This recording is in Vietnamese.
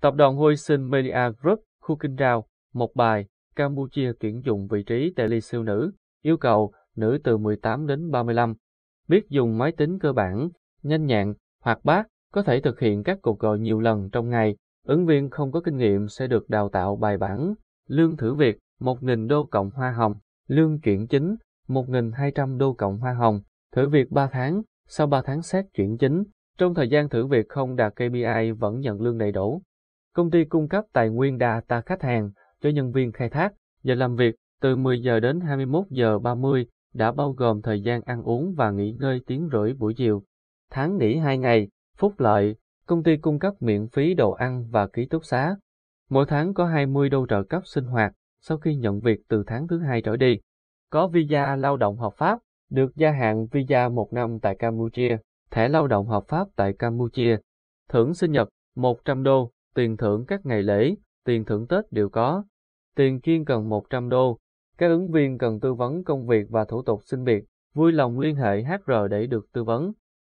Tập đoàn Hoisin Media Group, khu Kinh Rao, một Bài, Campuchia tuyển dụng vị trí đại lý siêu nữ, yêu cầu nữ từ 18 đến 35. Biết dùng máy tính cơ bản, nhanh nhẹn, hoạt bát, có thể thực hiện các cuộc gọi nhiều lần trong ngày. Ứng viên không có kinh nghiệm sẽ được đào tạo bài bản. Lương thử việc 1.000 đô cộng hoa hồng. Lương chuyển chính 1.200 đô cộng hoa hồng. Thử việc 3 tháng, sau 3 tháng xét chuyển chính. Trong thời gian thử việc không đạt KPI vẫn nhận lương đầy đủ. Công ty cung cấp tài nguyên data khách hàng cho nhân viên khai thác. Giờ làm việc từ 10 giờ đến 21 giờ 30 đã bao gồm thời gian ăn uống và nghỉ ngơi tiếng rưỡi buổi chiều. Tháng nghỉ 2 ngày, phúc lợi, công ty cung cấp miễn phí đồ ăn và ký túc xá. Mỗi tháng có 20 đô trợ cấp sinh hoạt sau khi nhận việc từ tháng thứ hai trở đi. Có visa lao động hợp pháp, được gia hạn visa một năm tại Campuchia, thẻ lao động hợp pháp tại Campuchia, thưởng sinh nhật 100 đô, tiền thưởng các ngày lễ, tiền thưởng Tết đều có. Tiền chuyên cần 100 đô. Các ứng viên cần tư vấn công việc và thủ tục xin việc, vui lòng liên hệ HR để được tư vấn.